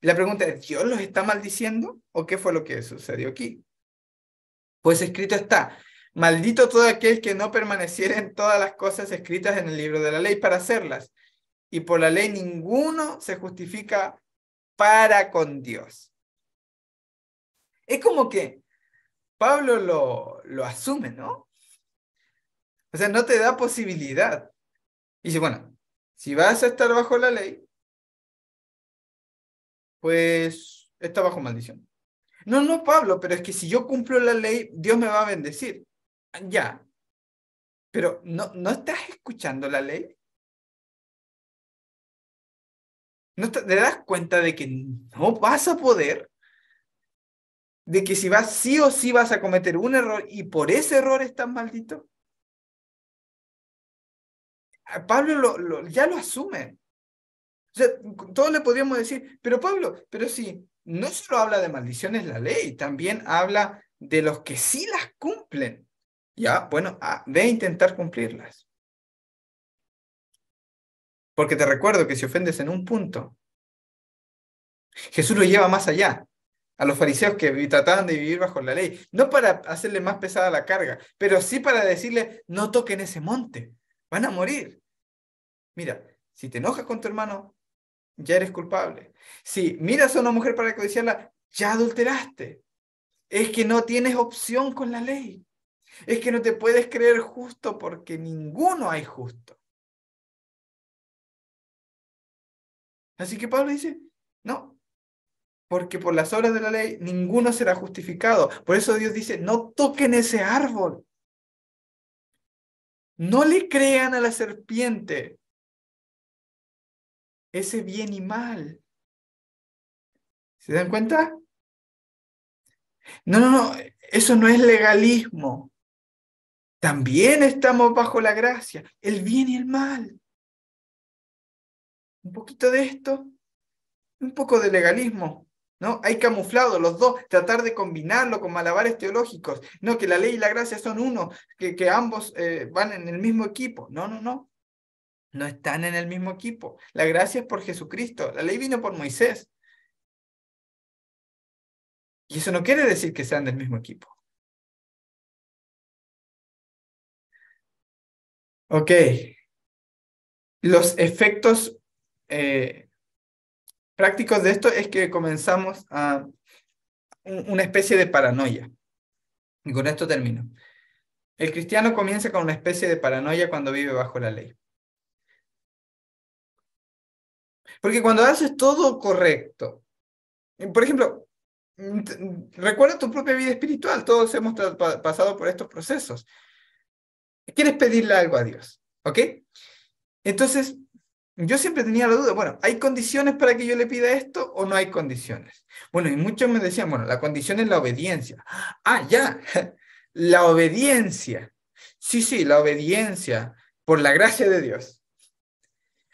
La pregunta es, ¿Dios los está maldiciendo? ¿O qué fue lo que sucedió aquí? Pues escrito está, maldito todo aquel que no permaneciera en todas las cosas escritas en el libro de la ley para hacerlas. Y por la ley ninguno se justifica para con Dios. Es como que Pablo lo, lo asume, ¿no? O sea, no te da posibilidad. Y dice, bueno, si vas a estar bajo la ley, pues está bajo maldición. No, no, Pablo, pero es que si yo cumplo la ley, Dios me va a bendecir. Ya. Pero no, no estás escuchando la ley. ¿No te, das cuenta de que no vas a poder? de que si vas sí o sí vas a cometer un error y por ese error estás maldito? Pablo ya lo asume. O sea, todos le podríamos decir, pero Pablo, pero sí, no solo habla de maldiciones la ley, también habla de los que sí las cumplen. Ya, bueno, de ah, intentar cumplirlas. Porque te recuerdo que si ofendes en un punto, Jesús lo lleva más allá a los fariseos que trataban de vivir bajo la ley, no para hacerle más pesada la carga, pero sí para decirle, no toquen ese monte, van a morir. Mira, si te enojas con tu hermano, ya eres culpable. Si miras a una mujer para codiciarla, ya adulteraste. Es que no tienes opción con la ley. Es que no te puedes creer justo porque ninguno hay justo. Así que Pablo dice, no, porque por las obras de la ley ninguno será justificado. Por eso Dios dice, no toquen ese árbol. No le crean a la serpiente ese bien y mal. ¿Se dan cuenta? No, no, no, eso no es legalismo. También estamos bajo la gracia, el bien y el mal. Un poquito de esto, un poco de legalismo, ¿no? Hay camuflado los dos, tratar de combinarlo con malabares teológicos, no, que la ley y la gracia son uno, que, que ambos eh, van en el mismo equipo. No, no, no. No están en el mismo equipo. La gracia es por Jesucristo, la ley vino por Moisés. Y eso no quiere decir que sean del mismo equipo. Ok. Los efectos eh, prácticos de esto es que comenzamos a una especie de paranoia. Y con esto termino. El cristiano comienza con una especie de paranoia cuando vive bajo la ley. Porque cuando haces todo correcto, por ejemplo, recuerda tu propia vida espiritual, todos hemos pasado por estos procesos. Quieres pedirle algo a Dios, ¿ok? Entonces, yo siempre tenía la duda, bueno, ¿hay condiciones para que yo le pida esto o no hay condiciones? Bueno, y muchos me decían, bueno, la condición es la obediencia. Ah, ya, [laughs] la obediencia. Sí, sí, la obediencia por la gracia de Dios.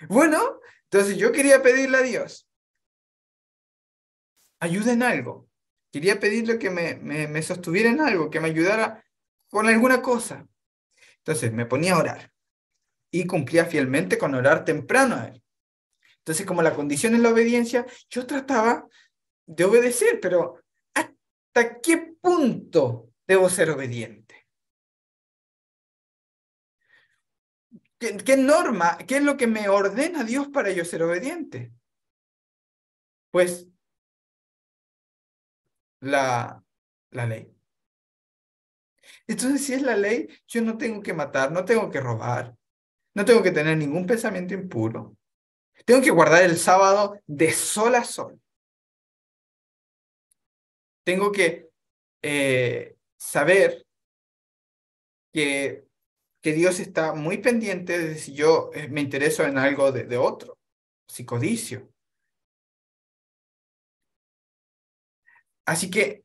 Bueno, entonces yo quería pedirle a Dios, ayuda en algo. Quería pedirle que me, sostuviera en algo, que me ayudara con alguna cosa. Entonces me ponía a orar y cumplía fielmente con orar temprano a él. Entonces, como la condición es la obediencia, yo trataba de obedecer, pero ¿hasta qué punto debo ser obediente? ¿Qué, norma, qué es lo que me ordena Dios para yo ser obediente? Pues la, la ley. Entonces, si es la ley, yo no tengo que matar, no tengo que robar, no tengo que tener ningún pensamiento impuro. Tengo que guardar el sábado de sol a sol. Tengo que eh, saber que, Dios está muy pendiente de si yo eh, me intereso en algo de, de otro, psicodicio. Así que,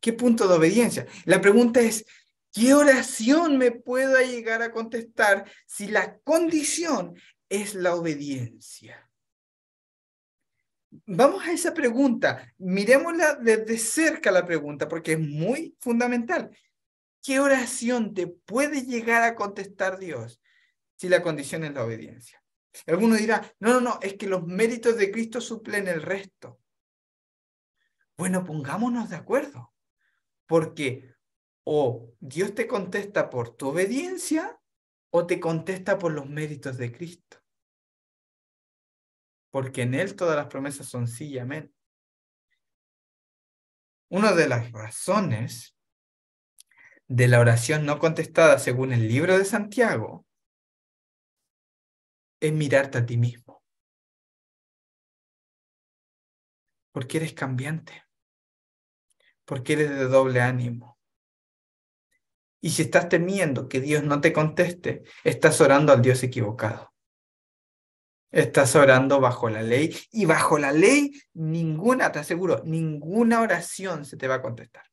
¿qué punto de obediencia? La pregunta es, ¿Qué oración me pueda llegar a contestar si la condición es la obediencia? Vamos a esa pregunta. Miremosla desde cerca la pregunta porque es muy fundamental. ¿Qué oración te puede llegar a contestar Dios si la condición es la obediencia? Alguno dirá, no, no, no, es que los méritos de Cristo suplen el resto. Bueno, pongámonos de acuerdo, porque o Dios te contesta por tu obediencia o te contesta por los méritos de Cristo. Porque en Él todas las promesas son sí y amén. Una de las razones de la oración no contestada según el libro de Santiago es mirarte a ti mismo. Porque eres cambiante. Porque eres de doble ánimo y si estás temiendo que Dios no te conteste, estás orando al Dios equivocado. Estás orando bajo la ley y bajo la ley ninguna, te aseguro, ninguna oración se te va a contestar.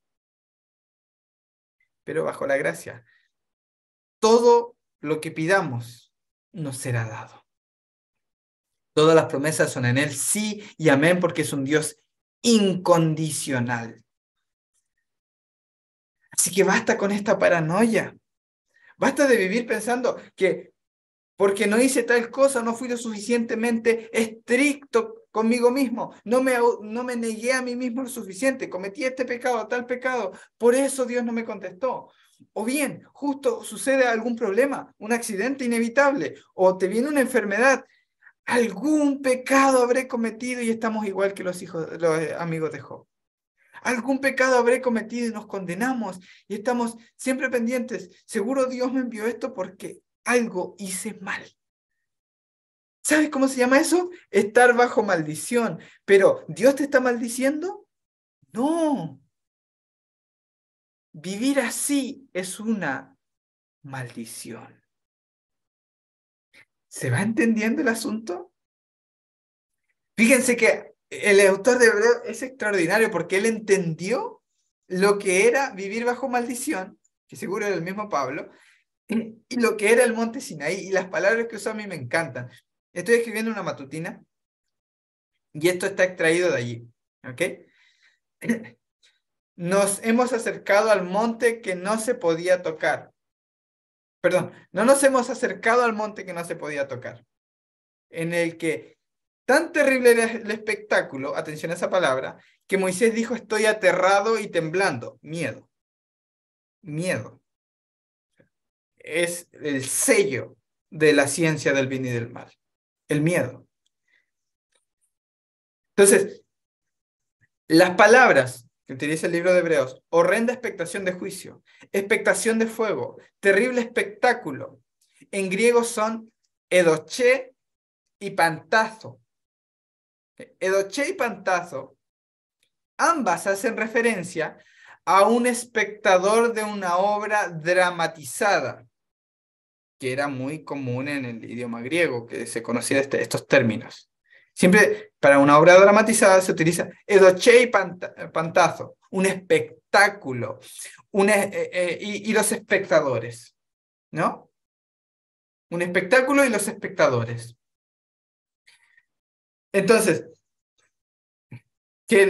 Pero bajo la gracia, todo lo que pidamos nos será dado. Todas las promesas son en Él, sí y amén, porque es un Dios incondicional. Así que basta con esta paranoia. Basta de vivir pensando que porque no hice tal cosa, no fui lo suficientemente estricto conmigo mismo, no me, no me negué a mí mismo lo suficiente, cometí este pecado, tal pecado, por eso Dios no me contestó. O bien, justo sucede algún problema, un accidente inevitable, o te viene una enfermedad, algún pecado habré cometido y estamos igual que los hijos, los eh, amigos de Job algún pecado habré cometido y nos condenamos y estamos siempre pendientes. Seguro Dios me envió esto porque algo hice mal. ¿Sabes cómo se llama eso? Estar bajo maldición. Pero ¿Dios te está maldiciendo? No. Vivir así es una maldición. ¿Se va entendiendo el asunto? Fíjense que el autor de Hebreo es extraordinario porque él entendió lo que era vivir bajo maldición, que seguro era el mismo Pablo, y lo que era el monte Sinaí. Y las palabras que usó a mí me encantan. Estoy escribiendo una matutina y esto está extraído de allí. ¿Ok? Nos hemos acercado al monte que no se podía tocar. Perdón, no nos hemos acercado al monte que no se podía tocar, en el que Tan terrible el espectáculo, atención a esa palabra, que Moisés dijo, estoy aterrado y temblando. Miedo. Miedo. Es el sello de la ciencia del bien y del mal. El miedo. Entonces, las palabras que utiliza el libro de Hebreos, horrenda expectación de juicio, expectación de fuego, terrible espectáculo, en griego son edoche y pantazo. Edoche y Pantazo, ambas hacen referencia a un espectador de una obra dramatizada, que era muy común en el idioma griego, que se conocía este, estos términos. Siempre para una obra dramatizada se utiliza edoche y pantazo, un espectáculo, e, e, e, y, los espectadores, ¿no? Un espectáculo y los espectadores. Entonces, que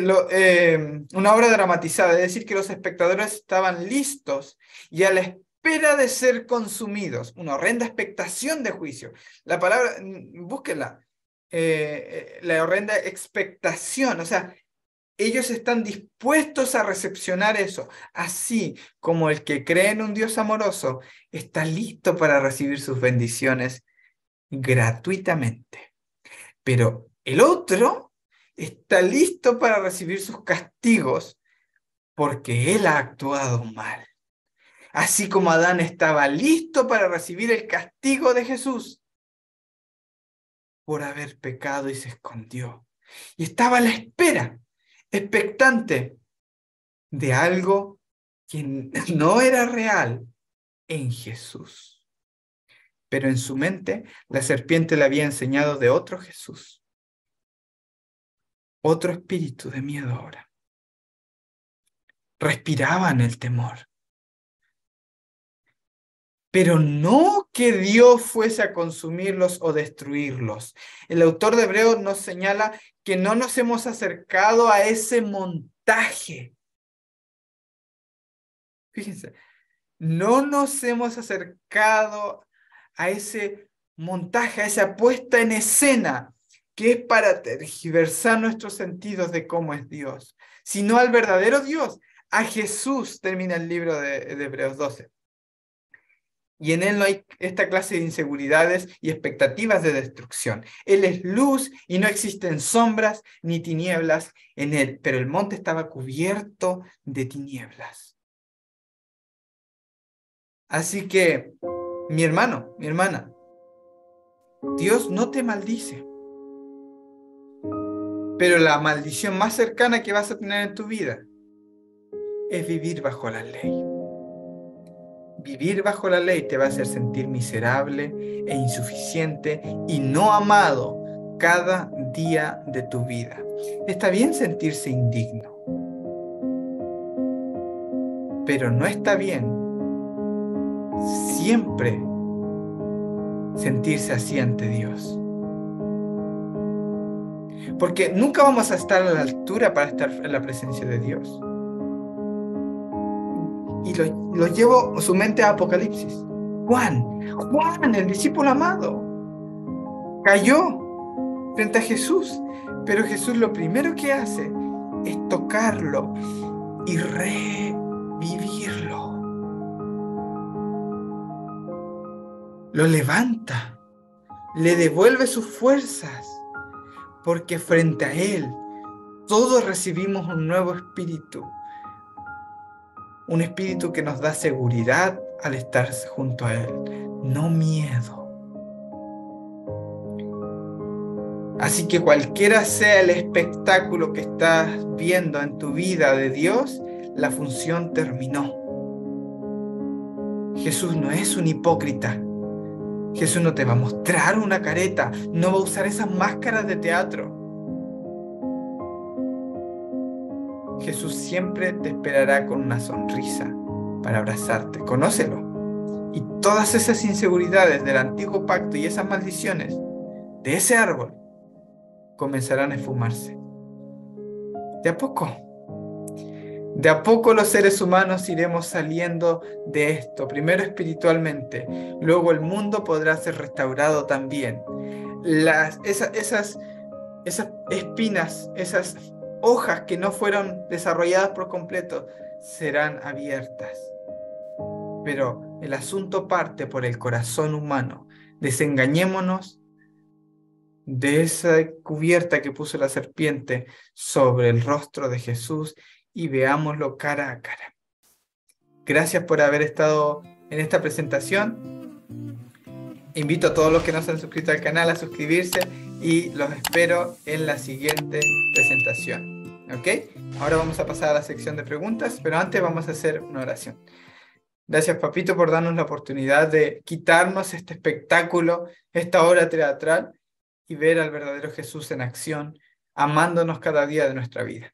em, una obra dramatizada, es decir, que los espectadores estaban listos y a la espera de ser consumidos, una horrenda expectación de juicio. La palabra, mm, búsquenla, eh, eh, la horrenda expectación, o sea, ellos están dispuestos a recepcionar eso, así como el que cree en un Dios amoroso está listo para recibir sus bendiciones gratuitamente. Pero el otro está listo para recibir sus castigos porque él ha actuado mal. Así como Adán estaba listo para recibir el castigo de Jesús por haber pecado y se escondió. Y estaba a la espera, expectante de algo que no era real en Jesús. Pero en su mente la serpiente le había enseñado de otro Jesús otro espíritu de miedo ahora. Respiraban el temor. Pero no que Dios fuese a consumirlos o destruirlos. El autor de Hebreo nos señala que no nos hemos acercado a ese montaje. Fíjense, no nos hemos acercado a ese montaje, a esa puesta en escena que es para tergiversar nuestros sentidos de cómo es Dios, sino al verdadero Dios, a Jesús, termina el libro de, de Hebreos 12. Y en Él no hay esta clase de inseguridades y expectativas de destrucción. Él es luz y no existen sombras ni tinieblas en Él, pero el monte estaba cubierto de tinieblas. Así que, mi hermano, mi hermana, Dios no te maldice. Pero la maldición más cercana que vas a tener en tu vida es vivir bajo la ley. Vivir bajo la ley te va a hacer sentir miserable e insuficiente y no amado cada día de tu vida. Está bien sentirse indigno, pero no está bien siempre sentirse así ante Dios. Porque nunca vamos a estar a la altura para estar en la presencia de Dios. Y lo, llevo su mente a Apocalipsis. Juan, Juan, el discípulo amado, cayó frente a Jesús, pero Jesús lo primero que hace es tocarlo y revivirlo. Lo levanta, le devuelve sus fuerzas porque frente a Él todos recibimos un nuevo espíritu, un espíritu que nos da seguridad al estar junto a Él, no miedo. Así que cualquiera sea el espectáculo que estás viendo en tu vida de Dios, la función terminó. Jesús no es un hipócrita, Jesús no te va a mostrar una careta, no va a usar esas máscaras de teatro. Jesús siempre te esperará con una sonrisa para abrazarte. Conócelo. Y todas esas inseguridades del antiguo pacto y esas maldiciones de ese árbol comenzarán a esfumarse. De a poco. De a poco los seres humanos iremos saliendo de esto, primero espiritualmente, luego el mundo podrá ser restaurado también. esas espinas, esas hojas que no fueron desarrolladas por completo, serán abiertas. Pero el asunto parte por el corazón humano. Desengañémonos de esa cubierta que puso la serpiente sobre el rostro de Jesús y veámoslo cara a cara. Gracias por haber estado en esta presentación. Invito a todos los que no se han suscrito al canal a suscribirse y los espero en la siguiente presentación. ¿Ok? Ahora vamos a pasar a la sección de preguntas, pero antes vamos a hacer una oración. Gracias, Papito, por darnos la oportunidad de quitarnos este espectáculo, esta obra teatral y ver al verdadero Jesús en acción, amándonos cada día de nuestra vida.